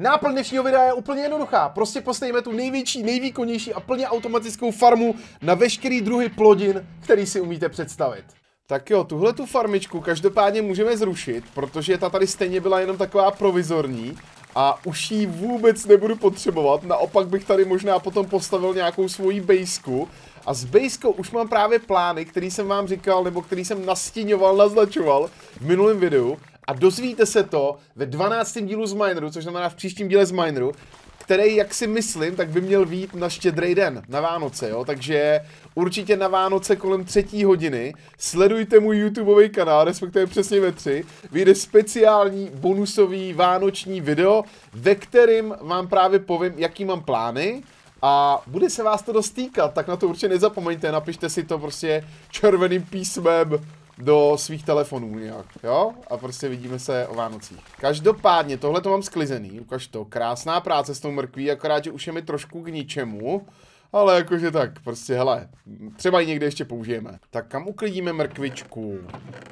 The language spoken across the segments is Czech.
Náplň dnešního videa je úplně jednoduchá. Prostě postavíme tu největší, nejvýkonnější a plně automatickou farmu na veškerý druhy plodin, který si umíte představit. Tak jo, tuhle tu farmičku každopádně můžeme zrušit, protože ta tady stejně byla jenom taková provizorní a už ji vůbec nebudu potřebovat, naopak bych tady možná potom postavil nějakou svoji bejsku a s bejskou už mám právě plány, který jsem vám říkal, nebo který jsem nastíňoval, naznačoval v minulém videu a dozvíte se to ve 12. dílu z Mineru, což znamená v příštím díle z Mineru, který, jak si myslím, tak by měl být na štědrý den, na Vánoce, jo? Takže určitě na Vánoce kolem třetí hodiny sledujte můj YouTubeový kanál, respektive přesně ve tři, vyjde speciální bonusový vánoční video, ve kterým vám právě povím, jaký mám plány, a bude se vás to dostýkat, tak na to určitě nezapomeňte, napište si to prostě červeným písmem do svých telefonů nějak, jo? A prostě vidíme se o Vánocích. Každopádně, tohle to mám sklizený, ukaž to, krásná práce s tou mrkví, akorát, že už je mi trošku k ničemu, ale jakože tak, prostě hele, třeba ji někde ještě použijeme. Tak kam uklidíme mrkvičku?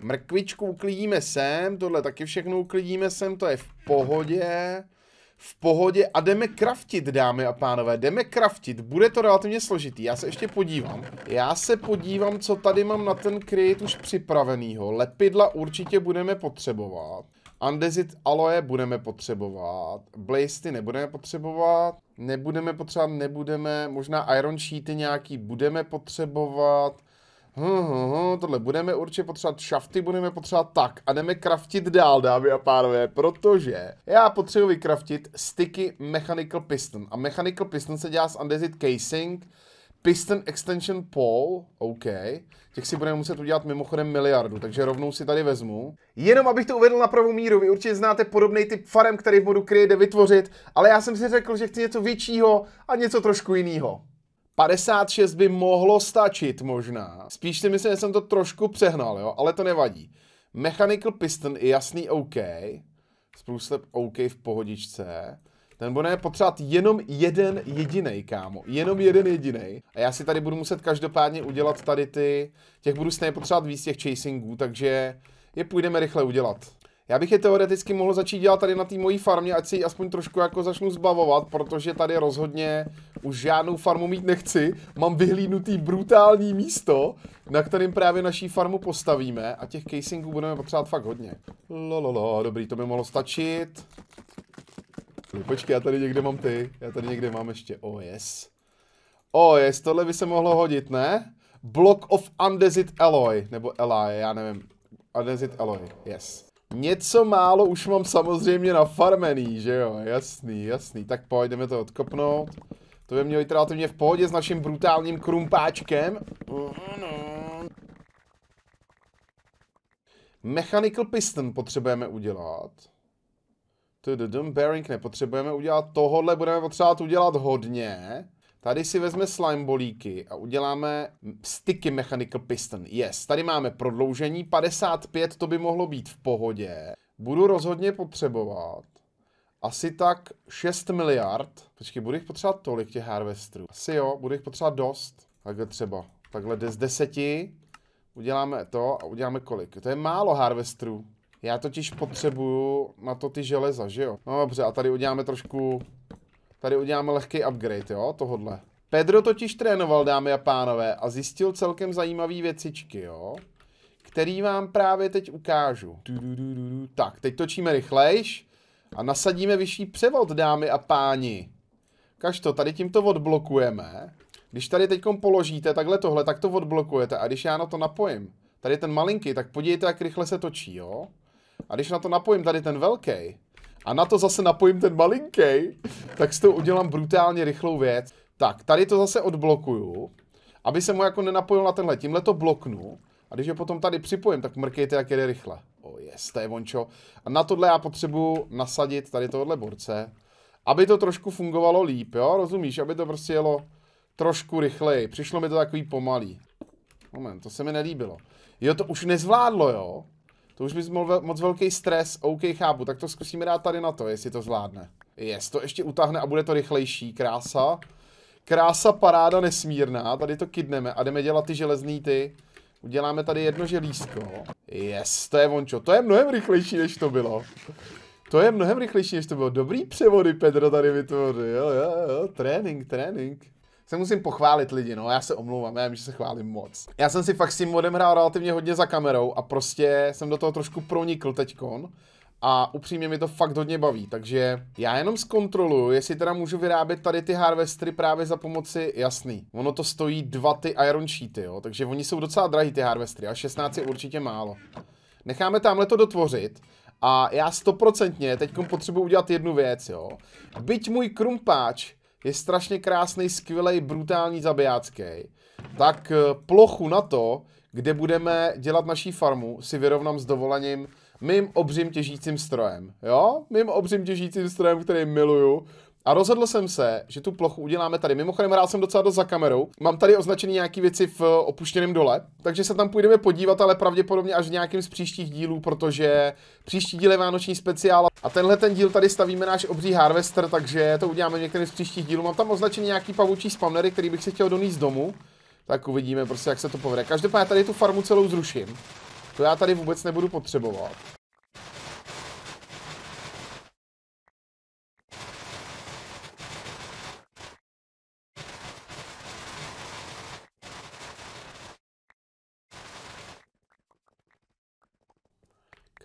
Mrkvičku uklidíme sem, tohle taky všechno uklidíme sem, to je v pohodě v pohodě a jdeme kraftit, dámy a pánové, jdeme kraftit, bude to relativně složitý, já se ještě podívám, já se podívám, co tady mám na ten create už připravenýho, lepidla určitě budeme potřebovat, Andezit aloe budeme potřebovat, Blasty nebudeme potřebovat, nebudeme potřebovat, nebudeme, možná Iron Sheety nějaký budeme potřebovat, Hmm, tohle budeme určitě potřebovat, šafty budeme potřebovat tak a jdeme kraftit dál, dámy a pánové, protože já potřebuji vykraftit sticky Mechanical Piston a Mechanical Piston se dělá z andesit Casing, Piston Extension Pole, OK, těch si budeme muset udělat mimochodem miliardu, takže rovnou si tady vezmu. Jenom abych to uvedl na pravou míru, vy určitě znáte podobný typ farem, který v modu kryjde vytvořit, ale já jsem si řekl, že chci něco většího a něco trošku jiného. 56 by mohlo stačit možná. Spíš si myslím, že jsem to trošku přehnal, jo, ale to nevadí. Mechanical piston je jasný OK. Sprůslep OK v pohodičce. Ten bude potřebovat jenom jeden jediný, kámo. Jenom jeden jediný. A já si tady budu muset každopádně udělat tady ty... Těch budu stejně potřebovat víc těch chasingů, takže je půjdeme rychle udělat. Já bych je teoreticky mohl začít dělat tady na té mojí farmě, ať si ji aspoň trošku jako začnu zbavovat, protože tady rozhodně už žádnou farmu mít nechci. Mám vyhlídnutý brutální místo, na kterým právě naší farmu postavíme a těch casingů budeme potřebovat fakt hodně. Lololo, dobrý, to by mohlo stačit. Počkej, já tady někde mám ty, já tady někde mám ještě, oh yes. Oh yes, tohle by se mohlo hodit, ne? Block of Undesit Alloy, nebo Ally, já nevím. Undesit Alloy, yes. Něco málo už mám samozřejmě nafarmený, že jo, jasný, jasný. Tak pojďme to odkopnout. To by mělo jít relativně v pohodě s naším brutálním krumpáčkem. No. Mechanical piston potřebujeme udělat. Tudum, bearing nepotřebujeme udělat. tohle budeme potřebovat udělat hodně. Tady si vezme slime bolíky a uděláme sticky mechanical piston. Yes, tady máme prodloužení 55, to by mohlo být v pohodě. Budu rozhodně potřebovat asi tak 6 miliard. Počkej, budu jich potřebovat tolik těch harvestrů. Asi jo, budu jich potřebovat dost. Takhle třeba. Takhle z deseti. Uděláme to a uděláme kolik. To je málo harvestrů. Já totiž potřebuju na to ty železa, že jo? No dobře, a tady uděláme trošku Tady uděláme lehký upgrade, jo, tohodle. Pedro totiž trénoval, dámy a pánové, a zjistil celkem zajímavé věcičky, jo, který vám právě teď ukážu. Tak, teď točíme rychlejš a nasadíme vyšší převod, dámy a páni. Kaž to, tady tímto odblokujeme. Když tady teď položíte takhle tohle, tak to odblokujete a když já na to napojím, tady ten malinký, tak podívejte, jak rychle se točí, jo. A když na to napojím tady ten velký, a na to zase napojím ten malinký, tak s tou udělám brutálně rychlou věc. Tak, tady to zase odblokuju, aby se mu jako nenapojil na tenhle. Tímhle to bloknu a když je potom tady připojím, tak mrkejte, jak jede rychle. O oh yes, to je vončo. A na tohle já potřebuju nasadit tady tohle borce, aby to trošku fungovalo líp, jo? Rozumíš? Aby to prostě jelo trošku rychleji. Přišlo mi to takový pomalý. Moment, to se mi nelíbilo. Jo, to už nezvládlo, jo? To už by mohl moc velký stres, OK, chápu, tak to zkusíme dát tady na to, jestli to zvládne. Jest, to ještě utáhne a bude to rychlejší, krása. Krása, paráda nesmírná, tady to kidneme a jdeme dělat ty železný ty. Uděláme tady jedno želízko. jest to je vončo, to je mnohem rychlejší, než to bylo. To je mnohem rychlejší, než to bylo. Dobrý převody Pedro tady vytvořil, jo, jo, jo, trénink, trénink se musím pochválit lidi, no, já se omlouvám, já vím, že se chválím moc. Já jsem si fakt s tím modem hrál relativně hodně za kamerou a prostě jsem do toho trošku pronikl teďkon a upřímně mi to fakt hodně baví, takže já jenom zkontroluju, jestli teda můžu vyrábět tady ty harvestry právě za pomoci, jasný, ono to stojí dva ty iron sheety, jo, takže oni jsou docela drahý ty harvestry a 16 je určitě málo. Necháme tamhle to dotvořit a já stoprocentně teď potřebuji udělat jednu věc, jo. Byť můj krumpáč je strašně krásný, skvělý, brutální, zabijácký, tak eh, plochu na to, kde budeme dělat naší farmu, si vyrovnám s dovolením mým obřím těžícím strojem, jo? Mým obřím těžícím strojem, který miluju, a rozhodl jsem se, že tu plochu uděláme tady. Mimochodem, hrál jsem docela dost za kamerou. Mám tady označené nějaké věci v eh, opuštěném dole, takže se tam půjdeme podívat, ale pravděpodobně až v nějakým z příštích dílů, protože příští díl je vánoční speciál a tenhle ten díl tady stavíme náš obří harvester, takže to uděláme v některém z příštích dílů. Mám tam označený nějaký pavučí spamnery, který bych si chtěl donést domů. Tak uvidíme prostě, jak se to povede. Každopádně tady tu farmu celou zruším. To já tady vůbec nebudu potřebovat.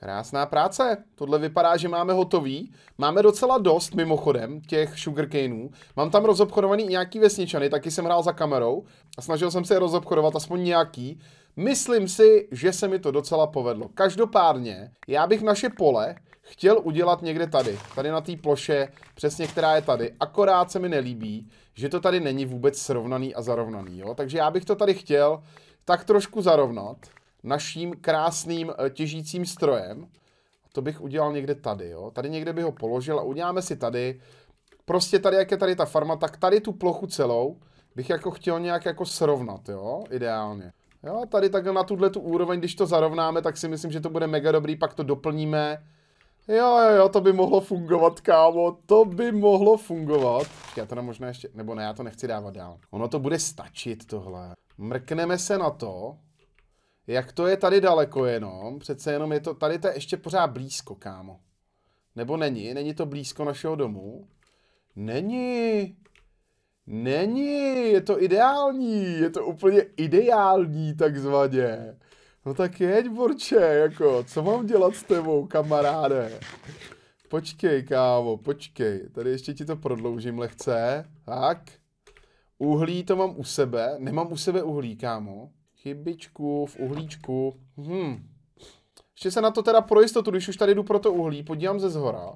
Krásná práce. Tohle vypadá, že máme hotový. Máme docela dost, mimochodem, těch sugarcaneů. Mám tam rozobchodovaný nějaký vesničany, taky jsem hrál za kamerou a snažil jsem se je rozobchodovat, aspoň nějaký. Myslím si, že se mi to docela povedlo. Každopádně, já bych naše pole chtěl udělat někde tady. Tady na té ploše, přesně která je tady. Akorát se mi nelíbí, že to tady není vůbec srovnaný a zarovnaný. Jo? Takže já bych to tady chtěl tak trošku zarovnat naším krásným eh, těžícím strojem. To bych udělal někde tady, jo. Tady někde bych ho položil a uděláme si tady. Prostě tady, jak je tady ta farma, tak tady tu plochu celou bych jako chtěl nějak jako srovnat, jo, ideálně. Jo, tady tak na tuhle tu úroveň, když to zarovnáme, tak si myslím, že to bude mega dobrý, pak to doplníme. Jo, jo, jo, to by mohlo fungovat, kámo, to by mohlo fungovat. Já to možná ještě, nebo ne, já to nechci dávat dál. Ono to bude stačit tohle. Mrkneme se na to, jak to je tady daleko jenom, přece jenom je to, tady to je ještě pořád blízko, kámo. Nebo není, není to blízko našeho domu? Není. Není, je to ideální, je to úplně ideální takzvaně. No tak jeď, Borče, jako, co mám dělat s tebou, kamaráde? Počkej, kávo, počkej, tady ještě ti to prodloužím lehce, tak. Uhlí to mám u sebe, nemám u sebe uhlí, kámo. Chybičku v uhlíčku. Hmm. Ještě se na to teda pro jistotu, když už tady jdu pro to uhlí, podívám ze zhora.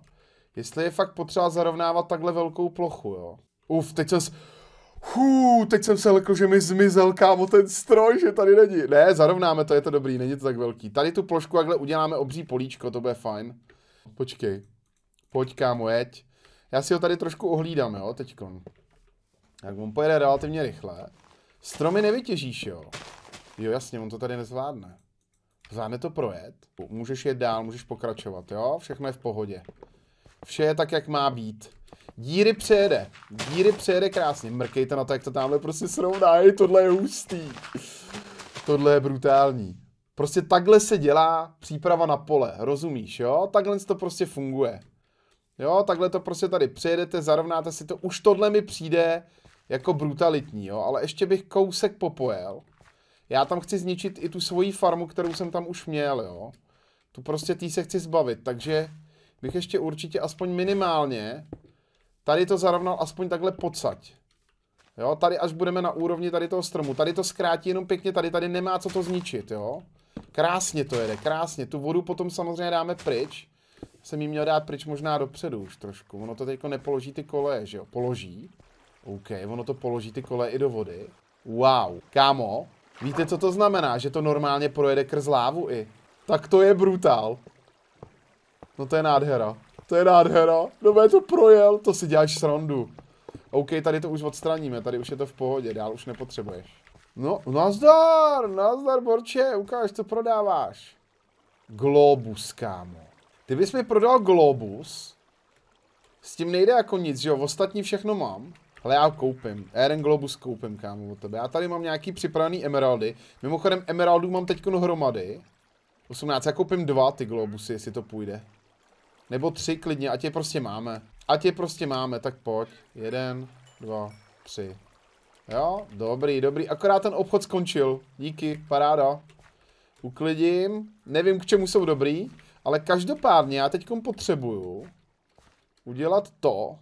Jestli je fakt potřeba zarovnávat takhle velkou plochu, jo. Uf, teď jsem... S... Hů, teď jsem se lekl, že mi zmizel kámo ten stroj, že tady není. Ne, zarovnáme to, je to dobrý, není to tak velký. Tady tu plošku takhle uděláme obří políčko, to bude fajn. Počkej. Pojď kámo, jeď. Já si ho tady trošku ohlídám, jo, teďkon. Tak on pojede relativně rychle. Stromy nevytěžíš, jo. Jo, jasně, on to tady nezvládne. Zvládne to projet. Můžeš jít dál, můžeš pokračovat, jo? Všechno je v pohodě. Vše je tak, jak má být. Díry přejede. Díry přejede krásně. Mrkejte na to, jak to tamhle prostě srovná. Hej, tohle je hustý. tohle je brutální. Prostě takhle se dělá příprava na pole, rozumíš, jo? Takhle to prostě funguje. Jo, takhle to prostě tady přejedete, zarovnáte si to. Už tohle mi přijde jako brutalitní, jo? Ale ještě bych kousek popojel. Já tam chci zničit i tu svoji farmu, kterou jsem tam už měl, jo. Tu prostě tý se chci zbavit, takže bych ještě určitě aspoň minimálně tady to zarovnal aspoň takhle podsaď. Jo, tady až budeme na úrovni tady toho stromu. Tady to zkrátí jenom pěkně, tady tady nemá co to zničit, jo. Krásně to jede, krásně. Tu vodu potom samozřejmě dáme pryč. Jsem jí měl dát pryč možná dopředu už trošku. Ono to teďko nepoloží ty koleje, že jo? Položí. OK, ono to položí ty koleje i do vody. Wow, kámo, Víte, co to znamená? Že to normálně projede krz lávu i. Tak to je brutál. No to je nádhera. To je nádhera. No to projel, to si děláš srandu. OK, tady to už odstraníme, tady už je to v pohodě, dál už nepotřebuješ. No, nazdar, nazdar Borče, ukáž, co prodáváš. Globus, kámo. bys mi prodal Globus, s tím nejde jako nic, že jo, ostatní všechno mám. Ale já koupím. Eren Globus koupím, kámo, od tebe. Já tady mám nějaký připravený emeraldy. Mimochodem, emeraldů mám teď hromady. 18. Já koupím dva ty globusy, jestli to půjde. Nebo tři klidně, ať je prostě máme. Ať je prostě máme, tak pojď. Jeden, dva, tři. Jo, dobrý, dobrý. Akorát ten obchod skončil. Díky, paráda. Uklidím. Nevím, k čemu jsou dobrý, ale každopádně já teď potřebuju udělat to,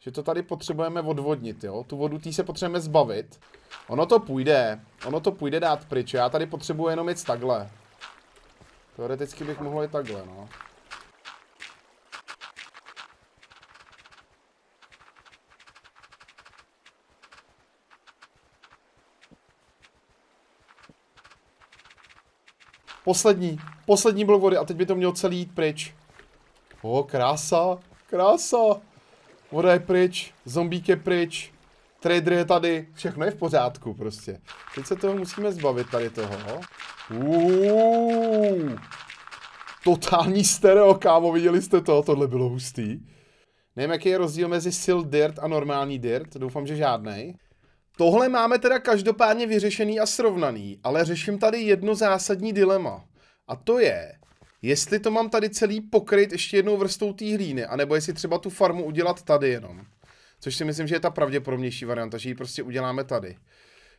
že to tady potřebujeme odvodnit, jo? Tu vodu tý se potřebujeme zbavit. Ono to půjde. Ono to půjde dát pryč. Já tady potřebuji jenom jít takhle. Teoreticky bych mohl jít takhle, no. Poslední, poslední blok vody a teď by to mělo celý jít pryč. O, krása, krása voda je pryč, zombík je pryč, trader je tady, všechno je v pořádku prostě. Teď se toho musíme zbavit tady toho. Uuu. Totální stereo, kámo, viděli jste to? Tohle bylo hustý. Nevím, jaký je rozdíl mezi sil dirt a normální dirt, doufám, že žádný. Tohle máme teda každopádně vyřešený a srovnaný, ale řeším tady jedno zásadní dilema. A to je, jestli to mám tady celý pokryt ještě jednou vrstou té hlíny, anebo jestli třeba tu farmu udělat tady jenom. Což si myslím, že je ta pravděpodobnější varianta, že ji prostě uděláme tady.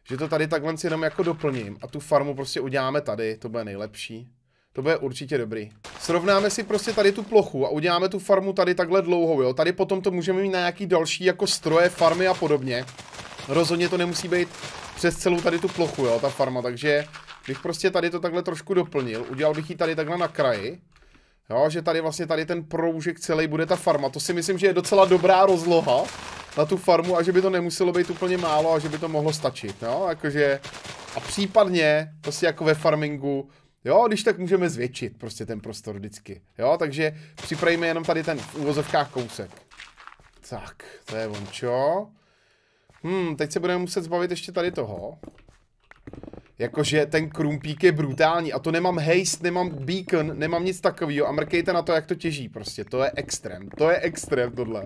Že to tady takhle si jenom jako doplním a tu farmu prostě uděláme tady, to bude nejlepší. To bude určitě dobrý. Srovnáme si prostě tady tu plochu a uděláme tu farmu tady takhle dlouhou, jo. Tady potom to můžeme mít na nějaký další jako stroje, farmy a podobně. Rozhodně to nemusí být přes celou tady tu plochu, jo, ta farma, takže bych prostě tady to takhle trošku doplnil, udělal bych ji tady takhle na kraji, jo, že tady vlastně tady ten proužek celý bude ta farma, to si myslím, že je docela dobrá rozloha na tu farmu a že by to nemuselo být úplně málo a že by to mohlo stačit, jo, jakože a případně prostě jako ve farmingu Jo, když tak můžeme zvětšit prostě ten prostor vždycky. Jo, takže připravíme jenom tady ten v úvozovkách kousek. Tak, to je ončo. Hmm, teď se budeme muset zbavit ještě tady toho. Jakože ten krumpík je brutální a to nemám haste, nemám beacon, nemám nic takového a mrkejte na to, jak to těží prostě, to je extrém, to je extrém tohle.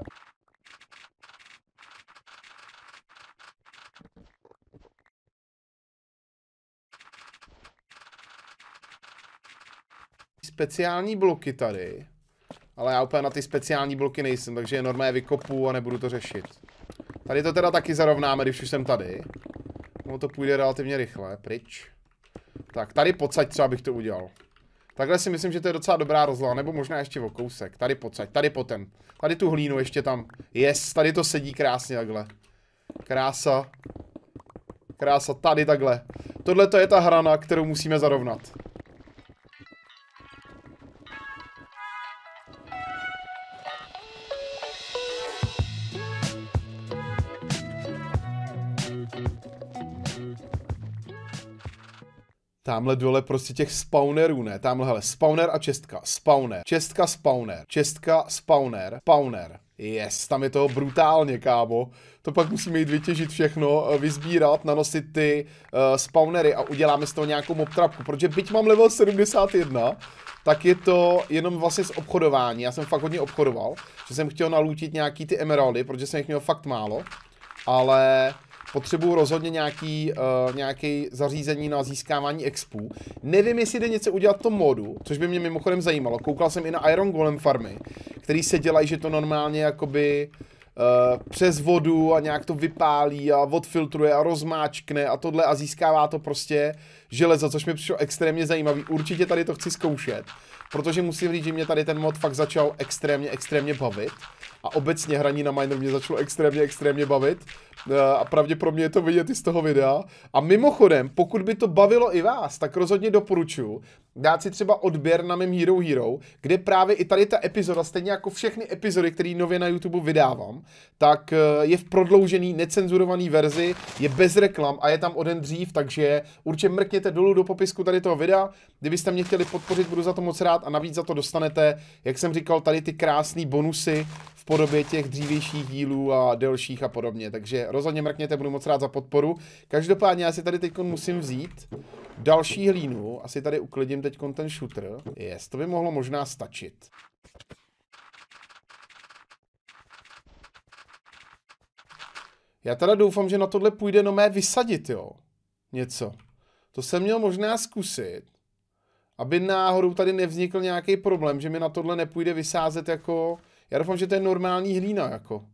Speciální bloky tady, ale já úplně na ty speciální bloky nejsem, takže je normálně vykopu a nebudu to řešit. Tady to teda taky zarovnáme, když už jsem tady. Ono to půjde relativně rychle, pryč. Tak, tady podsaď třeba bych to udělal. Takhle si myslím, že to je docela dobrá rozloha, nebo možná ještě o kousek. Tady podsaď, tady potem. Tady tu hlínu ještě tam. Yes, tady to sedí krásně takhle. Krása. Krása, tady takhle. Tohle to je ta hrana, kterou musíme zarovnat. Tamhle dole prostě těch spawnerů, ne? Tamhle, hele, spawner a čestka, spawner, čestka, spawner, čestka, spawner, spawner. Yes, tam je toho brutálně, kámo. To pak musíme jít vytěžit všechno, eh, vyzbírat, nanosit ty uh, spawnery a uděláme z toho nějakou mobtrapku, protože byť mám level 71, tak je to jenom vlastně z obchodování. Já jsem fakt hodně obchodoval, že jsem chtěl nalútit nějaký ty emeraldy, protože jsem jich měl fakt málo, ale potřebuju rozhodně nějaký, uh, nějaký zařízení na získávání expů. Nevím, jestli jde něco udělat v tom modu, což by mě mimochodem zajímalo. Koukal jsem i na Iron Golem farmy, který se dělají, že to normálně jakoby uh, přes vodu a nějak to vypálí a odfiltruje a rozmáčkne a tohle a získává to prostě železo, což mi přišlo extrémně zajímavý. Určitě tady to chci zkoušet, protože musím říct, že mě tady ten mod fakt začal extrémně, extrémně bavit a obecně hraní na Miner mě začalo extrémně, extrémně bavit. Eh, a pravděpodobně je to vidět i z toho videa. A mimochodem, pokud by to bavilo i vás, tak rozhodně doporučuji dát si třeba odběr na mém Hero Hero, kde právě i tady ta epizoda, stejně jako všechny epizody, které nově na YouTube vydávám, tak eh, je v prodloužený, necenzurovaný verzi, je bez reklam a je tam o den dřív, takže určitě mrkněte dolů do popisku tady toho videa. Kdybyste mě chtěli podpořit, budu za to moc rád a navíc za to dostanete, jak jsem říkal, tady ty krásné bonusy v podobě těch dřívějších dílů a delších a podobně. Takže rozhodně mrkněte, budu moc rád za podporu. Každopádně já si tady teď musím vzít další hlínu, asi tady uklidím teď ten shooter. Jest, to by mohlo možná stačit. Já teda doufám, že na tohle půjde no mé vysadit, jo. Něco. To jsem měl možná zkusit, aby náhodou tady nevznikl nějaký problém, že mi na tohle nepůjde vysázet jako... Já doufám, že to je normální hlína, jako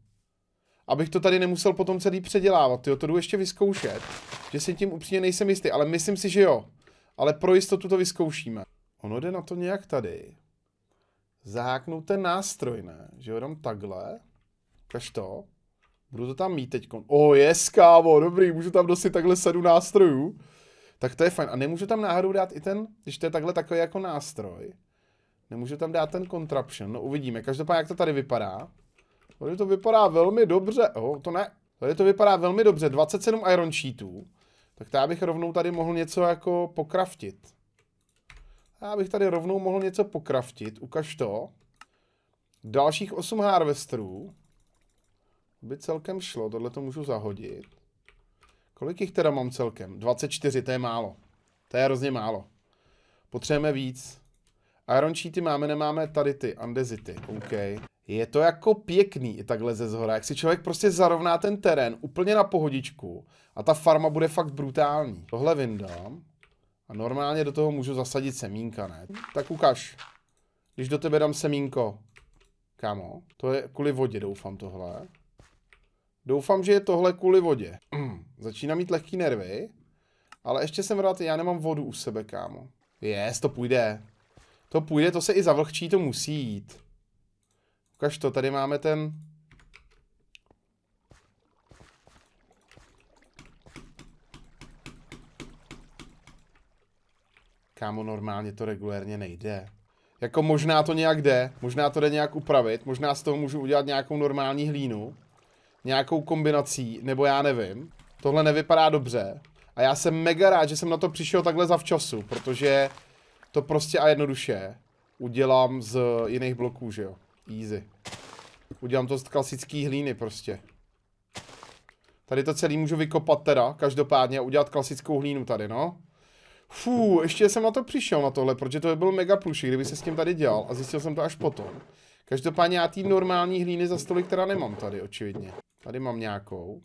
abych to tady nemusel potom celý předělávat, jo, to jdu ještě vyzkoušet, že si tím upřímně nejsem jistý, ale myslím si, že jo, ale pro jistotu to vyzkoušíme. Ono jde na to nějak tady, zaháknout ten nástroj, ne, že jo, takhle, ukaž to, budu to tam mít teďkon, o, oh, yes, kávo, dobrý, můžu tam nosit takhle sedu nástrojů, tak to je fajn, a nemůžu tam náhodou dát i ten, když to je takhle takový jako nástroj, nemůžu tam dát ten contraption, no uvidíme, každopádně jak to tady vypadá, Tady to vypadá velmi dobře. Oh, to ne. Tady to vypadá velmi dobře. 27 iron sheetů. Tak já bych rovnou tady mohl něco jako pokraftit. Já bych tady rovnou mohl něco pokraftit. Ukaž to. Dalších 8 harvesterů. By celkem šlo. Tohle to můžu zahodit. Kolik jich teda mám celkem? 24, to je málo. To je hrozně málo. Potřebujeme víc. Iron sheety máme, nemáme tady ty, andezity, OK je to jako pěkný i takhle ze zhora, jak si člověk prostě zarovná ten terén úplně na pohodičku a ta farma bude fakt brutální. Tohle vyndám a normálně do toho můžu zasadit semínka, ne? Tak ukaž, když do tebe dám semínko, kámo, to je kvůli vodě doufám tohle. Doufám, že je tohle kvůli vodě. Začíná mít lehký nervy, ale ještě jsem rád, já nemám vodu u sebe, kámo. Jest, to půjde. To půjde, to se i zavlhčí, to musí jít. Ukaž to, tady máme ten... Kámo, normálně to regulérně nejde. Jako možná to nějak jde, možná to jde nějak upravit, možná z toho můžu udělat nějakou normální hlínu, nějakou kombinací, nebo já nevím. Tohle nevypadá dobře. A já jsem mega rád, že jsem na to přišel takhle zavčasu, protože to prostě a jednoduše udělám z jiných bloků, že jo. Easy. Udělám to z klasický hlíny prostě. Tady to celý můžu vykopat teda, každopádně a udělat klasickou hlínu tady, no. Fú, ještě jsem na to přišel na tohle, protože to by byl mega pluši, kdyby se s tím tady dělal a zjistil jsem to až potom. Každopádně já tý normální hlíny za stolik teda nemám tady, očividně. Tady mám nějakou.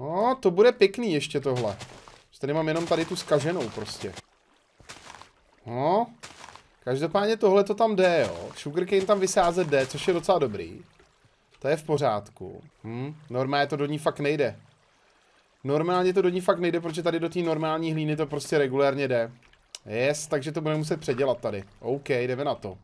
No, to bude pěkný ještě tohle. Tady mám jenom tady tu skaženou prostě. No, Každopádně tohle to tam jde, jo. Sugarcane tam vysázet jde, což je docela dobrý. To je v pořádku. Hm? Normálně to do ní fakt nejde. Normálně to do ní fakt nejde, protože tady do té normální hlíny to prostě regulérně jde. Yes, takže to budeme muset předělat tady. OK, jdeme na to.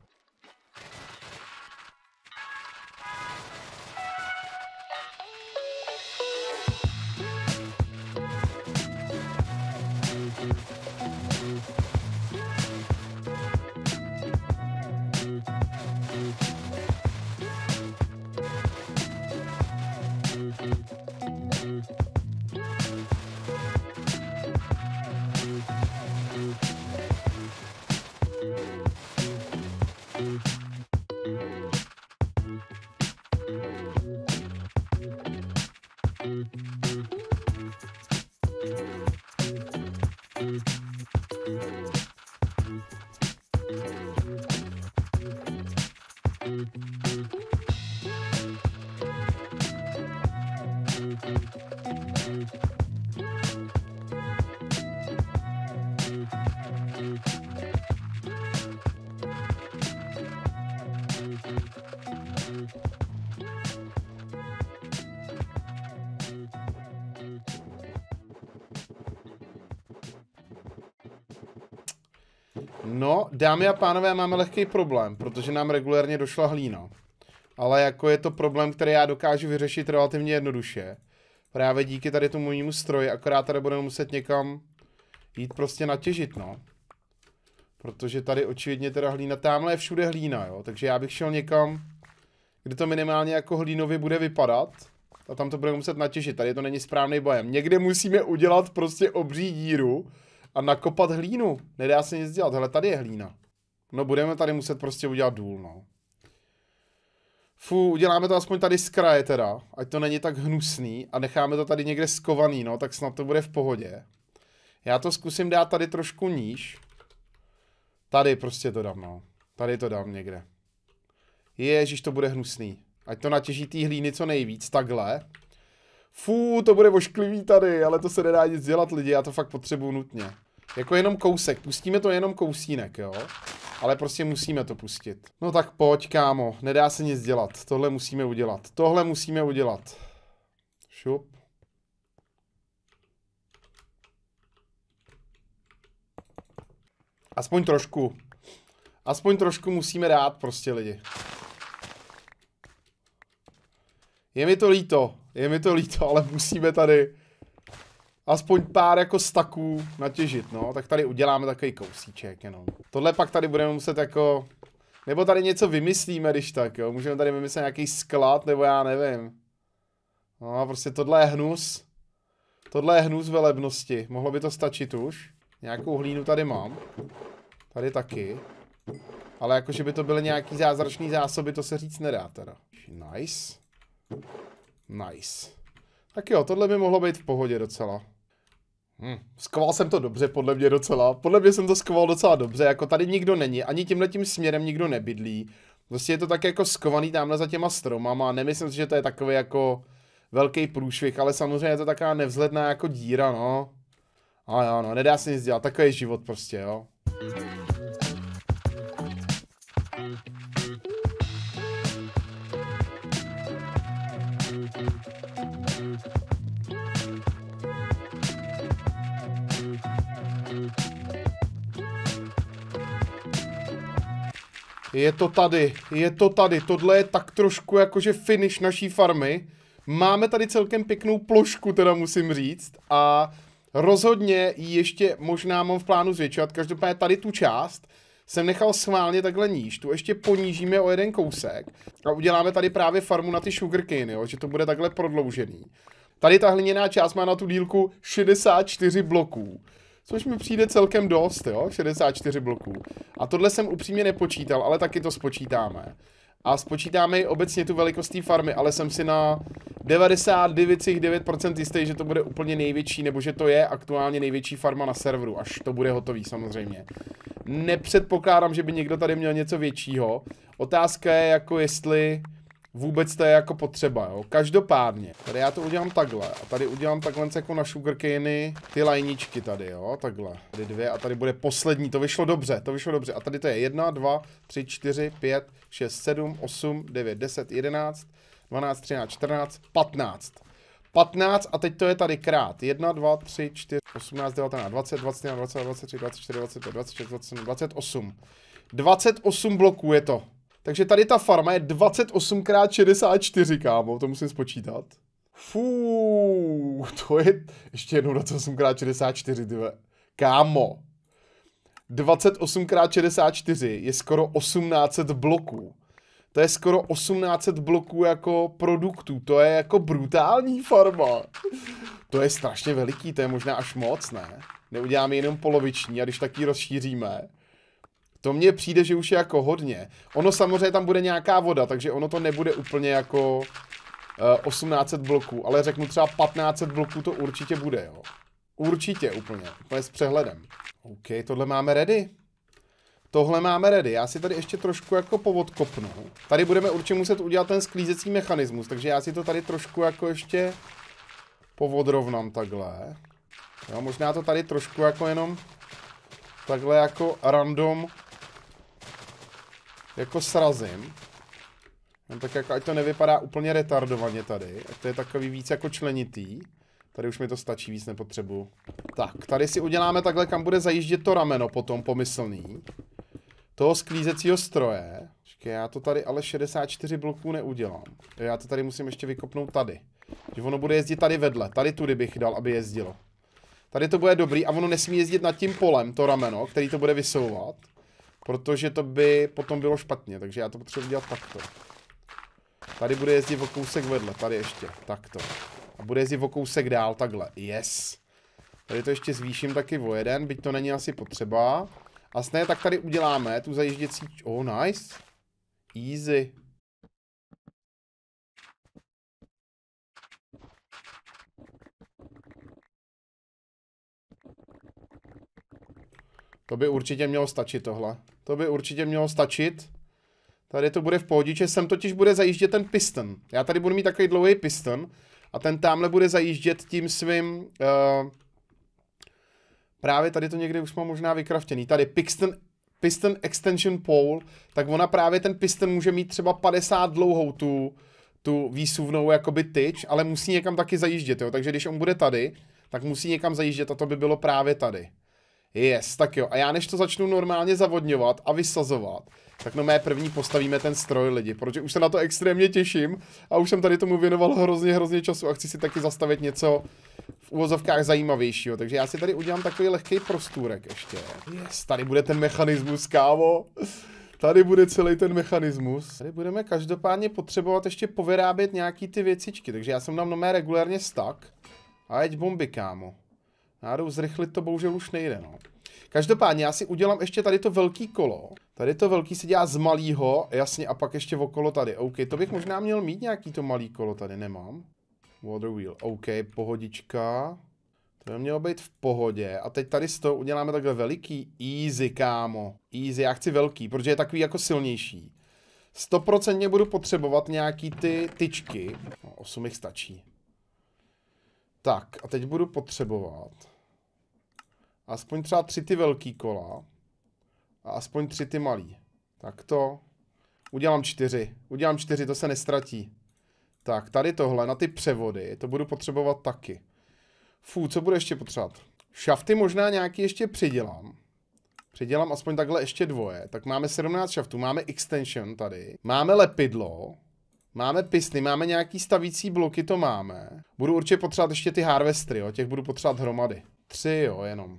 Dámy a pánové, máme lehký problém, protože nám regulérně došla hlína. Ale jako je to problém, který já dokážu vyřešit relativně jednoduše. Právě díky tady tomu mojímu stroji, akorát tady budeme muset někam jít prostě natěžit, no. Protože tady očividně teda hlína, tamhle je všude hlína, jo. Takže já bych šel někam, kde to minimálně jako hlínově bude vypadat. A tam to budeme muset natěžit, tady to není správný bojem. Někde musíme udělat prostě obří díru, a nakopat hlínu. Nedá se nic dělat. Hele, tady je hlína. No budeme tady muset prostě udělat důl, no. Fu, uděláme to aspoň tady z kraje teda, ať to není tak hnusný a necháme to tady někde skovaný, no, tak snad to bude v pohodě. Já to zkusím dát tady trošku níž. Tady prostě to dám, no. Tady to dám někde. Ježíš, to bude hnusný. Ať to natěží ty hlíny co nejvíc, takhle. Fú, to bude ošklivý tady, ale to se nedá nic dělat lidi, já to fakt potřebuju nutně. Jako jenom kousek, pustíme to jenom kousínek, jo? Ale prostě musíme to pustit. No tak pojď, kámo, nedá se nic dělat. Tohle musíme udělat. Tohle musíme udělat. Šup. Aspoň trošku. Aspoň trošku musíme dát prostě lidi. Je mi to líto. Je mi to líto, ale musíme tady aspoň pár jako staků natěžit, no. Tak tady uděláme takový kousíček jenom. Tohle pak tady budeme muset jako... Nebo tady něco vymyslíme, když tak, jo. Můžeme tady vymyslet nějaký sklad, nebo já nevím. No, prostě tohle je hnus. Tohle je hnus velebnosti. Mohlo by to stačit už. Nějakou hlínu tady mám. Tady taky. Ale jakože by to byly nějaký zázračný zásoby, to se říct nedá teda. Nice. Nice. Tak jo, tohle by mohlo být v pohodě docela. Hm, skval jsem to dobře, podle mě docela. Podle mě jsem to skval docela dobře, jako tady nikdo není, ani tímhletím směrem nikdo nebydlí. Prostě je to tak jako skovaný tamhle za těma stromama, nemyslím si, že to je takový jako velký průšvih, ale samozřejmě je to taková nevzhledná jako díra, no. A jo, no, nedá se nic dělat, takový je život prostě, jo. Mm-hmm. Je to tady, je to tady, tohle je tak trošku jakože finish naší farmy. Máme tady celkem pěknou plošku, teda musím říct, a rozhodně ji ještě možná mám v plánu zvětšovat. Každopádně tady tu část, jsem nechal schválně takhle níž, tu ještě ponížíme o jeden kousek a uděláme tady právě farmu na ty sugarcane, jo, že to bude takhle prodloužený. Tady ta hliněná část má na tu dílku 64 bloků. Což mi přijde celkem dost, jo, 64 bloků. A tohle jsem upřímně nepočítal, ale taky to spočítáme a spočítáme obecně tu velikost té farmy, ale jsem si na 99,9% jistý, že to bude úplně největší, nebo že to je aktuálně největší farma na serveru, až to bude hotový samozřejmě. Nepředpokládám, že by někdo tady měl něco většího. Otázka je jako jestli vůbec to je jako potřeba, jo. Každopádně, tady já to udělám takhle a tady udělám takhle jako na sugarcany ty lajničky tady, jo, takhle. Tady dvě a tady bude poslední, to vyšlo dobře, to vyšlo dobře. A tady to je jedna, dva, tři, čtyři, pět, šest, sedm, osm, devět, deset, jedenáct, dvanáct, třináct, čtrnáct, patnáct. 15 a teď to je tady krát. 1, 2, 3, 4, 18, 19, 20, 21, 22, 23, 24, 25, 26, 27, 28. 28 bloků je to. Takže tady ta farma je 28x64, kámo, to musím spočítat. Fú, to je ještě jednou 28x64, tyve. Kámo. 28x64 je skoro 1800 bloků. To je skoro 1800 bloků jako produktů. To je jako brutální farma. To je strašně veliký, to je možná až moc, ne? Neuděláme jenom poloviční a když taky rozšíříme, to mně přijde, že už je jako hodně. Ono samozřejmě tam bude nějaká voda, takže ono to nebude úplně jako uh, eh, 1800 bloků, ale řeknu třeba 1500 bloků to určitě bude, jo. Určitě úplně, úplně s přehledem. OK, tohle máme ready. Tohle máme ready. Já si tady ještě trošku jako povodkopnu. Tady budeme určitě muset udělat ten sklízecí mechanismus, takže já si to tady trošku jako ještě povodrovnám takhle. Jo, možná to tady trošku jako jenom takhle jako random jako srazím. Jen tak jako, ať to nevypadá úplně retardovaně tady. Ať to je takový víc jako členitý. Tady už mi to stačí, víc nepotřebu. Tak, tady si uděláme takhle, kam bude zajíždět to rameno potom, pomyslný. Toho sklízecího stroje. Počkej, já to tady ale 64 bloků neudělám. Já to tady musím ještě vykopnout tady. Že ono bude jezdit tady vedle. Tady tudy bych dal, aby jezdilo. Tady to bude dobrý a ono nesmí jezdit nad tím polem, to rameno, který to bude vysouvat. Protože to by potom bylo špatně, takže já to potřebuji dělat takto. Tady bude jezdit o kousek vedle, tady ještě, takto. A bude jezdit o kousek dál, takhle, yes. Tady to ještě zvýším taky o jeden, byť to není asi potřeba. A sné, tak tady uděláme tu zajížděcí... Oh, nice. Easy. To by určitě mělo stačit tohle. To by určitě mělo stačit. Tady to bude v pohodě, že sem totiž bude zajíždět ten piston. Já tady budu mít takový dlouhý piston a ten tamhle bude zajíždět tím svým... Uh, právě tady to někde už mám možná vykraftěný. Tady piston, piston extension pole, tak ona právě ten piston může mít třeba 50 dlouhou tu, tu výsuvnou jakoby tyč, ale musí někam taky zajíždět, jo. Takže když on bude tady, tak musí někam zajíždět a to by bylo právě tady. Yes, tak jo. A já než to začnu normálně zavodňovat a vysazovat, tak no mé první postavíme ten stroj lidi, protože už se na to extrémně těším a už jsem tady tomu věnoval hrozně, hrozně času a chci si taky zastavit něco v úvozovkách zajímavějšího, takže já si tady udělám takový lehký prostůrek ještě. Yes, tady bude ten mechanismus, kávo. Tady bude celý ten mechanismus. Tady budeme každopádně potřebovat ještě povyrábět nějaký ty věcičky, takže já jsem tam no mé regulérně stak. A jeď bomby, kámo. Nádou zrychlit to bohužel už nejde, no. Každopádně já si udělám ještě tady to velký kolo. Tady to velký se dělá z malýho, jasně, a pak ještě okolo tady. OK, to bych možná měl mít nějaký to malý kolo tady, nemám. Water wheel, OK, pohodička. To by mělo být v pohodě. A teď tady z toho uděláme takhle veliký. Easy, kámo. Easy, já chci velký, protože je takový jako silnější. 100% budu potřebovat nějaký ty tyčky. No, 8 jich stačí. Tak, a teď budu potřebovat aspoň třeba tři ty velký kola a aspoň tři ty malý. Tak to udělám čtyři. Udělám čtyři, to se nestratí. Tak, tady tohle, na ty převody, to budu potřebovat taky. Fú, co budu ještě potřebovat? Šafty možná nějaký ještě přidělám. Přidělám aspoň takhle ještě dvoje. Tak máme 17 šaftů, máme extension tady, máme lepidlo, Máme pisny, máme nějaký stavící bloky, to máme. Budu určitě potřebovat ještě ty harvestry, jo, těch budu potřebovat hromady. Tři, jo, jenom.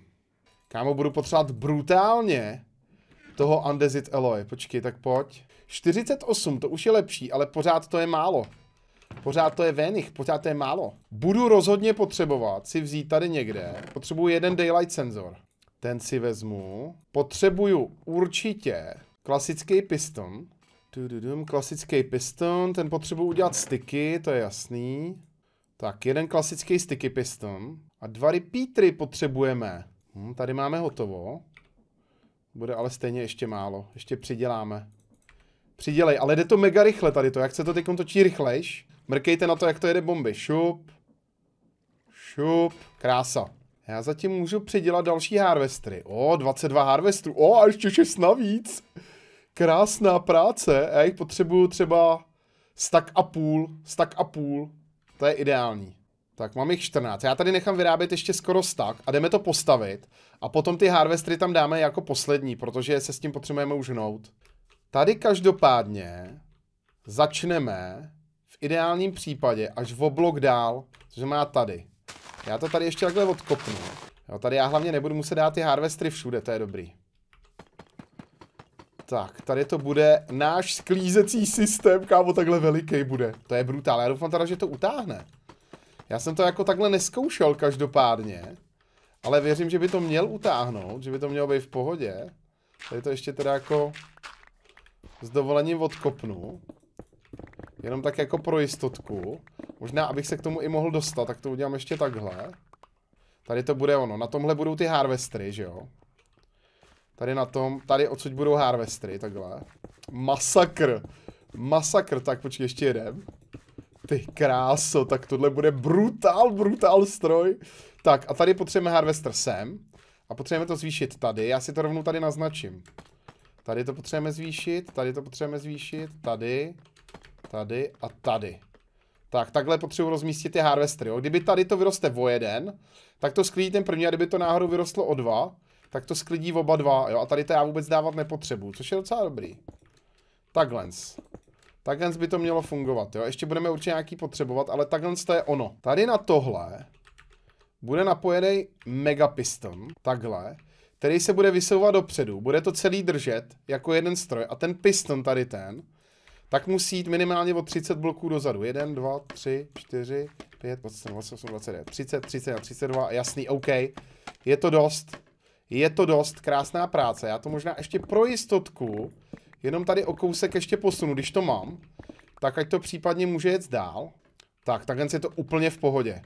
Kámo, budu potřebovat brutálně toho Andesit Eloy. Počkej, tak pojď. 48, to už je lepší, ale pořád to je málo. Pořád to je vénich, pořád to je málo. Budu rozhodně potřebovat si vzít tady někde. Potřebuji jeden daylight senzor. Ten si vezmu. Potřebuju určitě klasický piston du, klasický piston, ten potřebuji udělat styky, to je jasný. Tak, jeden klasický sticky piston. A dva repeatry potřebujeme. Hm, tady máme hotovo. Bude ale stejně ještě málo. Ještě přiděláme. Přidělej, ale jde to mega rychle tady to. Jak se to teď točí rychlejš? Mrkejte na to, jak to jede bomby. Šup. Šup. Krása. Já zatím můžu přidělat další harvestry. O, 22 harvestrů. O, a ještě 6 navíc krásná práce a já jich potřebuju třeba stak a půl, stak a půl, to je ideální. Tak mám jich 14. Já tady nechám vyrábět ještě skoro stak a jdeme to postavit a potom ty harvestry tam dáme jako poslední, protože se s tím potřebujeme už hnout. Tady každopádně začneme v ideálním případě až v blok dál, což má tady. Já to tady ještě takhle odkopnu. Jo, tady já hlavně nebudu muset dát ty harvestry všude, to je dobrý. Tak, tady to bude náš sklízecí systém, kámo, takhle veliký bude. To je brutál, já doufám teda, že to utáhne. Já jsem to jako takhle neskoušel každopádně, ale věřím, že by to měl utáhnout, že by to mělo být v pohodě. Tady to ještě teda jako s dovolením odkopnu. Jenom tak jako pro jistotku. Možná, abych se k tomu i mohl dostat, tak to udělám ještě takhle. Tady to bude ono. Na tomhle budou ty harvestry, že jo? Tady na tom, tady odsud budou harvestry, takhle. Masakr. Masakr, tak počkej, ještě jeden. Ty kráso, tak tohle bude brutál, brutál stroj. Tak a tady potřebujeme harvester sem. A potřebujeme to zvýšit tady, já si to rovnou tady naznačím. Tady to potřebujeme zvýšit, tady to potřebujeme zvýšit, tady, tady a tady. Tak, takhle potřebuji rozmístit ty harvestry, Jo. Kdyby tady to vyroste o jeden, tak to sklidí ten první, a kdyby to náhodou vyrostlo o dva, tak to sklidí oba dva, jo, a tady to já vůbec dávat nepotřebuju, což je docela dobrý. Takhle. Takhle by to mělo fungovat, jo, ještě budeme určitě nějaký potřebovat, ale takhle to je ono. Tady na tohle bude napojený megapiston, takhle, který se bude vysouvat dopředu, bude to celý držet jako jeden stroj a ten piston tady ten, tak musí jít minimálně o 30 bloků dozadu. 1, 2, 3, 4, 5, 27, 28, 29, 30, 30 a 32, jasný, OK. Je to dost. Je to dost krásná práce. Já to možná ještě pro jistotku, jenom tady o kousek ještě posunu, když to mám, tak ať to případně může jet dál. Tak, takhle je to úplně v pohodě.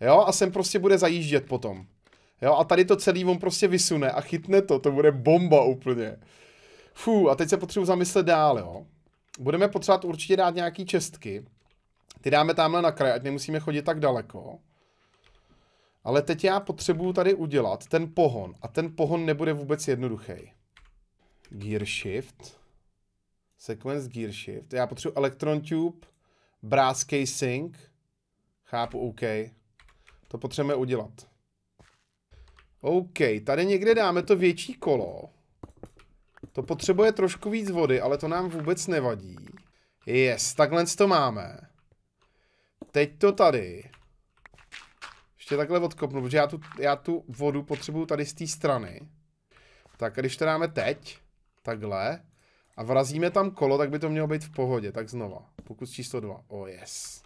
Jo, a sem prostě bude zajíždět potom. Jo, a tady to celý on prostě vysune a chytne to, to bude bomba úplně. Fú, a teď se potřebuji zamyslet dál, jo. Budeme potřebovat určitě dát nějaký čestky. Ty dáme tamhle na kraj, ať nemusíme chodit tak daleko. Ale teď já potřebuju tady udělat ten pohon a ten pohon nebude vůbec jednoduchý. Gear shift. Sequence gear shift. Já potřebuji electron tube, brass casing. Chápu, OK. To potřebujeme udělat. OK, tady někde dáme to větší kolo. To potřebuje trošku víc vody, ale to nám vůbec nevadí. Yes, takhle to máme. Teď to tady ještě takhle odkopnu, protože já tu, já tu vodu potřebuju tady z té strany. Tak když to dáme teď, takhle, a vrazíme tam kolo, tak by to mělo být v pohodě. Tak znova, pokus číslo O, Oh yes.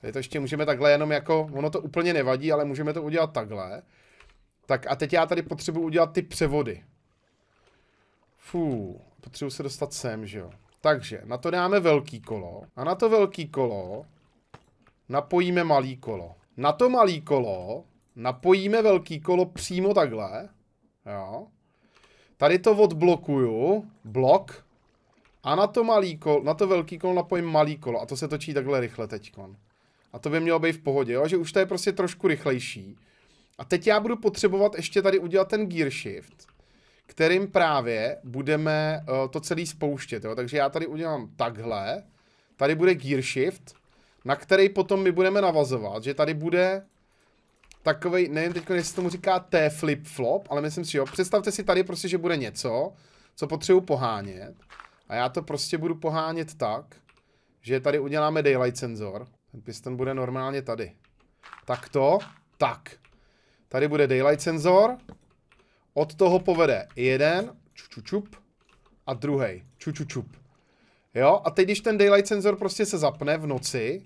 Tady to ještě můžeme takhle jenom jako, ono to úplně nevadí, ale můžeme to udělat takhle. Tak a teď já tady potřebuji udělat ty převody. Fú, potřebuji se dostat sem, že jo. Takže, na to dáme velký kolo. A na to velký kolo napojíme malý kolo na to malý kolo napojíme velký kolo přímo takhle. Jo. Tady to odblokuju, blok, a na to, malý kol, na to velký kolo napojím malý kolo a to se točí takhle rychle teďkon. A to by mělo být v pohodě, jo? že už to je prostě trošku rychlejší. A teď já budu potřebovat ještě tady udělat ten gear shift, kterým právě budeme uh, to celý spouštět. Jo? Takže já tady udělám takhle, tady bude gear shift na který potom my budeme navazovat, že tady bude takový, nevím teď, jestli tomu říká T-flip flop, ale myslím si, jo, představte si tady prostě, že bude něco, co potřebuji pohánět a já to prostě budu pohánět tak, že tady uděláme daylight senzor, ten piston bude normálně tady. Takto, tak. Tady bude daylight senzor, od toho povede jeden, čučučup, a druhý, čučučup. Jo, a teď když ten daylight senzor prostě se zapne v noci,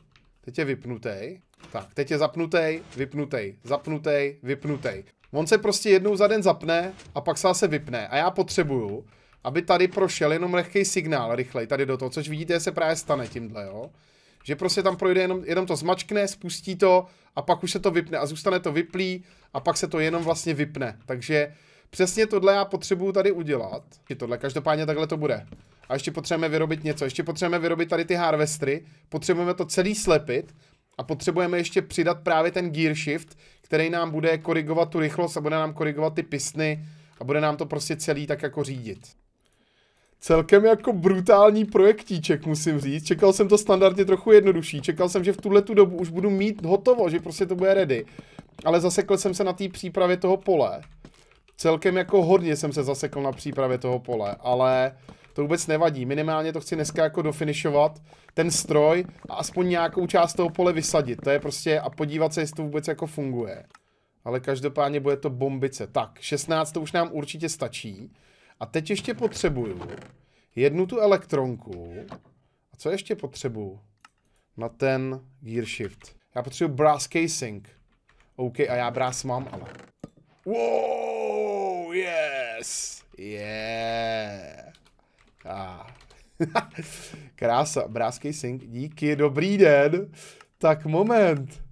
Teď je vypnutý. Tak, teď je zapnutý, vypnutý, zapnutý, vypnutý. On se prostě jednou za den zapne a pak se zase vypne. A já potřebuju, aby tady prošel jenom lehký signál rychlej tady do toho, což vidíte, se právě stane tímhle, jo. Že prostě tam projde jenom, jenom to zmačkne, spustí to a pak už se to vypne a zůstane to vyplý a pak se to jenom vlastně vypne. Takže přesně tohle já potřebuju tady udělat. Je tohle, každopádně takhle to bude a ještě potřebujeme vyrobit něco, ještě potřebujeme vyrobit tady ty harvestry, potřebujeme to celý slepit a potřebujeme ještě přidat právě ten gear shift, který nám bude korigovat tu rychlost a bude nám korigovat ty pisny a bude nám to prostě celý tak jako řídit. Celkem jako brutální projektíček, musím říct. Čekal jsem to standardně trochu jednodušší. Čekal jsem, že v tuhle tu dobu už budu mít hotovo, že prostě to bude ready. Ale zasekl jsem se na té přípravě toho pole. Celkem jako hodně jsem se zasekl na přípravě toho pole, ale to vůbec nevadí. Minimálně to chci dneska jako dofinišovat, ten stroj a aspoň nějakou část toho pole vysadit. To je prostě a podívat se, jestli to vůbec jako funguje. Ale každopádně bude to bombice. Tak, 16 to už nám určitě stačí. A teď ještě potřebuju jednu tu elektronku. A co ještě potřebuju? Na ten gear shift. Já potřebuju brass casing. OK, a já brass mám, ale... Wow, yes! Yeah! Ah. Krása, brázkej sing, díky, dobrý den. Tak moment,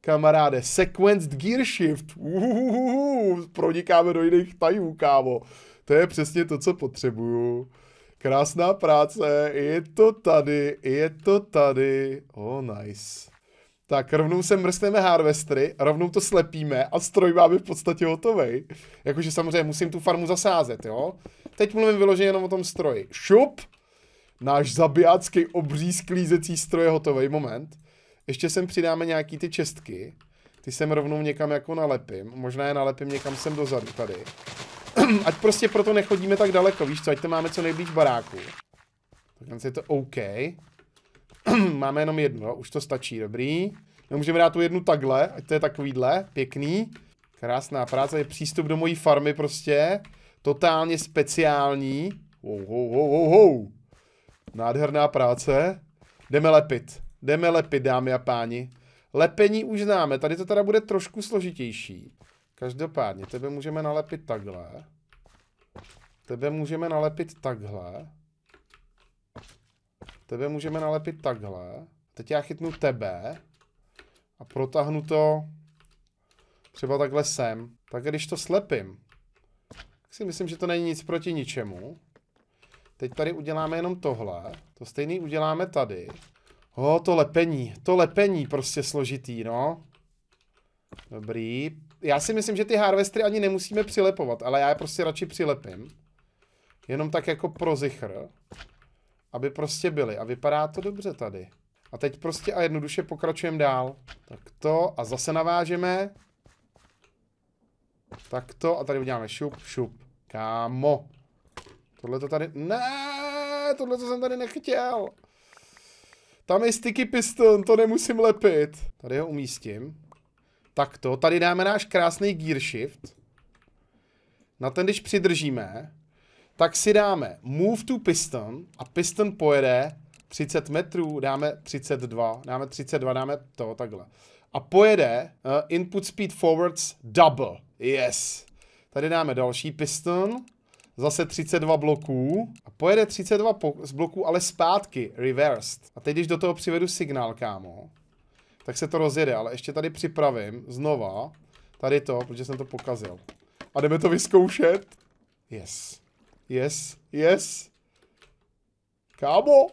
kamaráde, sequenced gear shift, Uhuhuhu. pronikáme do jiných tajů, kámo. To je přesně to, co potřebuju. Krásná práce, je to tady, je to tady. Oh, nice tak rovnou se mrskneme harvestry, rovnou to slepíme a stroj máme v podstatě hotový. Jakože samozřejmě musím tu farmu zasázet, jo? Teď mluvím vyloženě jenom o tom stroji. Šup! Náš zabijácký obří sklízecí stroj je hotový, moment. Ještě sem přidáme nějaký ty čestky. Ty sem rovnou někam jako nalepím. Možná je nalepím někam sem dozadu tady. ať prostě proto nechodíme tak daleko, víš co, ať to máme co nejblíž baráku. Tak je to OK. Máme jenom jednu, už to stačí, dobrý. No, můžeme dát tu jednu takhle, ať to je takovýhle, pěkný. Krásná práce, je přístup do mojí farmy prostě. Totálně speciální. Wow, wow, wow, wow, wow. Nádherná práce. Jdeme lepit. Jdeme lepit, dámy a páni. Lepení už známe, tady to teda bude trošku složitější. Každopádně, tebe můžeme nalepit takhle. Tebe můžeme nalepit takhle. Tebe můžeme nalepit takhle. Teď já chytnu tebe a protahnu to třeba takhle sem. Tak když to slepím, tak si myslím, že to není nic proti ničemu. Teď tady uděláme jenom tohle. To stejný uděláme tady. O, to lepení. To lepení prostě složitý, no. Dobrý. Já si myslím, že ty harvestry ani nemusíme přilepovat, ale já je prostě radši přilepím. Jenom tak jako pro zichr aby prostě byly. A vypadá to dobře tady. A teď prostě a jednoduše pokračujeme dál. Tak to a zase navážeme. Tak to a tady uděláme šup, šup. Kámo. Tohle to tady... Ne, tohle to jsem tady nechtěl. Tam je sticky piston, to nemusím lepit. Tady ho umístím. Tak to, tady dáme náš krásný gear shift. Na ten, když přidržíme, tak si dáme move to piston a piston pojede 30 metrů, dáme 32, dáme 32, dáme to, takhle. A pojede uh, input speed forwards double, yes. Tady dáme další piston, zase 32 bloků a pojede 32 po z bloků, ale zpátky, reversed. A teď, když do toho přivedu signál, kámo, tak se to rozjede, ale ještě tady připravím znova tady to, protože jsem to pokazil. A jdeme to vyzkoušet. Yes. Yes, yes. Kámo,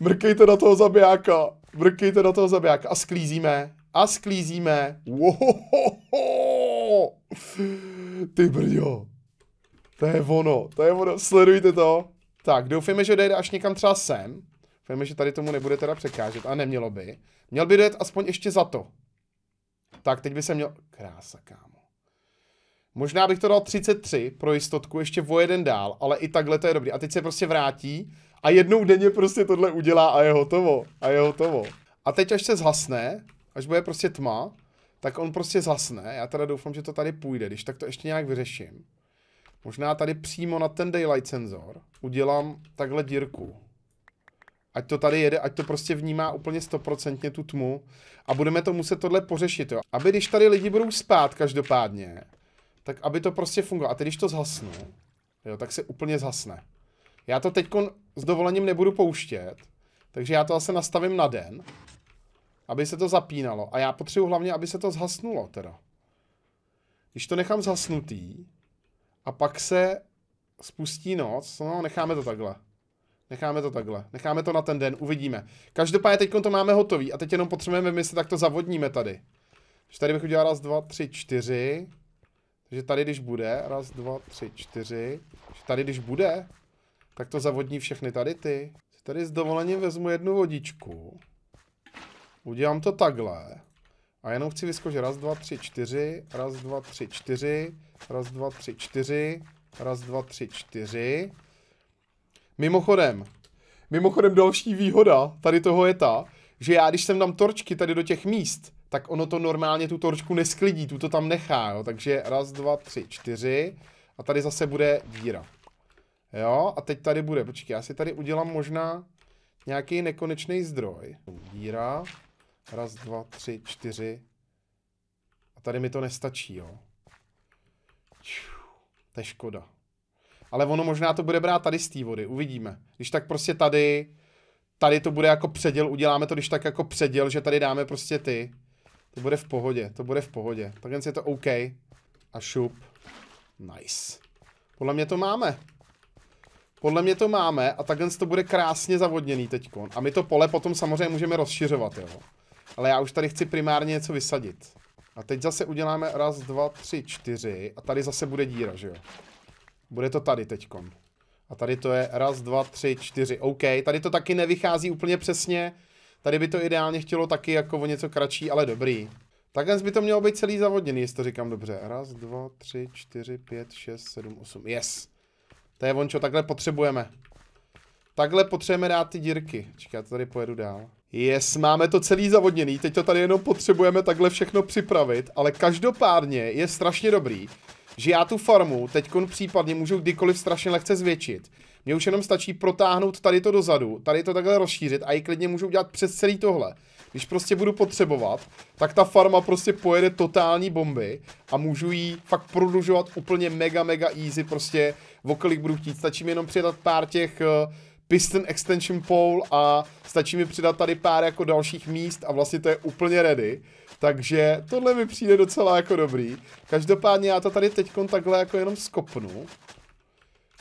mrkejte na toho zabijáka. Mrkejte na toho zabijáka. A sklízíme. A sklízíme. Wohohoho. Ty brdio. To je ono, to je ono. Sledujte to. Tak, doufejme, že dojde až někam třeba sem. Doufejme, že tady tomu nebude teda překážet. A nemělo by. Měl by dojet aspoň ještě za to. Tak, teď by se měl... Krása, kámo. Možná bych to dal 33 pro jistotku, ještě o jeden dál, ale i takhle to je dobrý. A teď se prostě vrátí a jednou denně prostě tohle udělá a je hotovo. A je hotovo. A teď až se zhasne, až bude prostě tma, tak on prostě zhasne. Já teda doufám, že to tady půjde, když tak to ještě nějak vyřeším. Možná tady přímo na ten daylight senzor udělám takhle dírku. Ať to tady jede, ať to prostě vnímá úplně stoprocentně tu tmu. A budeme to muset tohle pořešit, jo. Aby když tady lidi budou spát každopádně, tak aby to prostě fungovalo. A teď, když to zhasnu, jo, tak se úplně zhasne. Já to teď s dovolením nebudu pouštět, takže já to zase nastavím na den, aby se to zapínalo. A já potřebuji hlavně, aby se to zhasnulo teda. Když to nechám zhasnutý a pak se spustí noc, no necháme to takhle. Necháme to takhle. Necháme to na ten den, uvidíme. Každopádně teď to máme hotový a teď jenom potřebujeme, my se takto zavodníme tady. Takže tady bych udělal raz, dva, tři, čtyři že tady když bude, raz, dva, tři, čtyři, že tady když bude, tak to zavodní všechny tady ty. tady s dovolením vezmu jednu vodičku. Udělám to takhle. A jenom chci vyskočit raz, dva, tři, čtyři, raz, dva, tři, čtyři, raz, dva, tři, čtyři, raz, dva, tři, čtyři. Mimochodem, mimochodem další výhoda tady toho je ta, že já když jsem dám torčky tady do těch míst, tak ono to normálně tu torčku nesklidí, tu to tam nechá, jo. Takže raz, dva, tři, čtyři. A tady zase bude díra. Jo, a teď tady bude, počkej, já si tady udělám možná nějaký nekonečný zdroj. Díra, raz, dva, tři, čtyři. A tady mi to nestačí, jo. To je škoda. Ale ono možná to bude brát tady z té vody, uvidíme. Když tak prostě tady, tady to bude jako předěl, uděláme to když tak jako předěl, že tady dáme prostě ty. To bude v pohodě, to bude v pohodě. Tak jen je to OK. A šup. Nice. Podle mě to máme. Podle mě to máme a takhle to bude krásně zavodněný teď. A my to pole potom samozřejmě můžeme rozšiřovat, jo. Ale já už tady chci primárně něco vysadit. A teď zase uděláme raz, dva, tři, čtyři a tady zase bude díra, že jo. Bude to tady teď. A tady to je raz, dva, tři, čtyři. OK, tady to taky nevychází úplně přesně. Tady by to ideálně chtělo taky jako o něco kratší, ale dobrý. Takhle by to mělo být celý zavodněný, jestli to říkám dobře. Raz, dva, tři, čtyři, pět, šest, sedm, osm. Yes. To je ončo, takhle potřebujeme. Takhle potřebujeme dát ty dírky. Čekaj, já to tady pojedu dál. Yes, máme to celý zavodněný, teď to tady jenom potřebujeme takhle všechno připravit, ale každopádně je strašně dobrý, že já tu farmu teď případně můžu kdykoliv strašně lehce zvětšit. Mně už jenom stačí protáhnout tady to dozadu, tady to takhle rozšířit a i klidně můžu udělat přes celý tohle. Když prostě budu potřebovat, tak ta farma prostě pojede totální bomby a můžu ji fakt prodlužovat úplně mega, mega easy, prostě okolik budu chtít. Stačí mi jenom přidat pár těch eh, piston extension pole a stačí mi přidat tady pár jako dalších míst a vlastně to je úplně ready. Takže tohle mi přijde docela jako dobrý. Každopádně já to tady teď takhle jako jenom skopnu.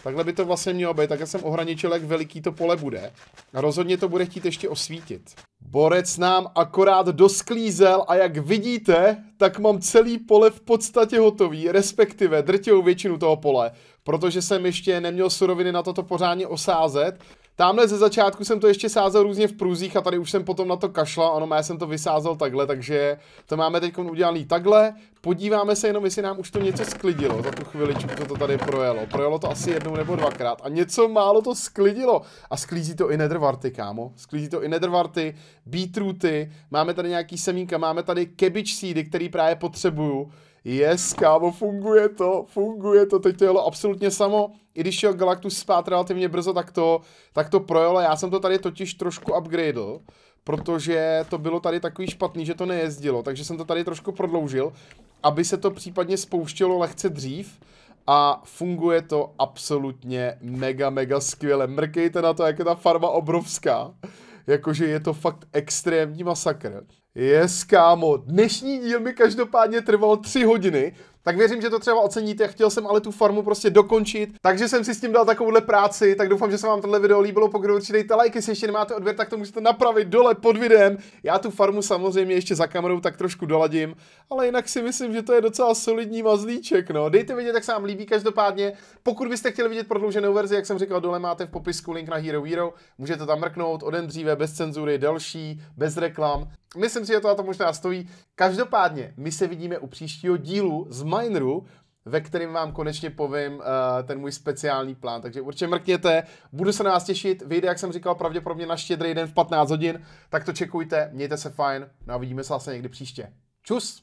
Takhle by to vlastně mělo být, tak já jsem ohraničil, jak veliký to pole bude. A rozhodně to bude chtít ještě osvítit. Borec nám akorát dosklízel a jak vidíte, tak mám celý pole v podstatě hotový, respektive drtivou většinu toho pole, protože jsem ještě neměl suroviny na toto pořádně osázet. Tamhle ze začátku jsem to ještě sázel různě v průzích a tady už jsem potom na to kašla, ano, já jsem to vysázel takhle, takže to máme teď udělaný takhle. Podíváme se jenom, jestli nám už to něco sklidilo za tu chviličku, co to tady projelo. Projelo to asi jednou nebo dvakrát a něco málo to sklidilo. A sklízí to i nedrvarty, kámo. Sklízí to i nedrvarty, beetrooty, máme tady nějaký semínka, máme tady cabbage seedy, který právě potřebuju. Yes, kámo, funguje to, funguje to, teď to jelo absolutně samo, i když šel Galactus spát relativně brzo, tak to, tak to projelo, já jsem to tady totiž trošku upgradel, protože to bylo tady takový špatný, že to nejezdilo, takže jsem to tady trošku prodloužil, aby se to případně spouštělo lehce dřív, a funguje to absolutně mega, mega skvěle. Mrkejte na to, jak je ta farma obrovská. Jakože je to fakt extrémní masakr. Yes, kámo, dnešní díl mi každopádně trval tři hodiny, tak věřím, že to třeba oceníte. Chtěl jsem ale tu farmu prostě dokončit, takže jsem si s tím dal takovouhle práci, tak doufám, že se vám tohle video líbilo. Pokud určitě dejte like, jestli ještě nemáte odběr, tak to můžete napravit dole pod videem. Já tu farmu samozřejmě ještě za kamerou tak trošku doladím, ale jinak si myslím, že to je docela solidní mazlíček. No. Dejte vědět, jak se vám líbí každopádně. Pokud byste chtěli vidět prodlouženou verzi, jak jsem říkal, dole máte v popisku link na Hero Hero, můžete tam mrknout, odem dříve, bez cenzury, delší, bez reklam. Myslím si, že to na to možná stojí. Každopádně, my se vidíme u příštího dílu z Mineru, ve kterém vám konečně povím uh, ten můj speciální plán. Takže určitě mrkněte, budu se na vás těšit. Vyjde, jak jsem říkal, pravděpodobně na štědrý den v 15 hodin, tak to čekujte, mějte se fajn, no a vidíme se zase někdy příště. Čus!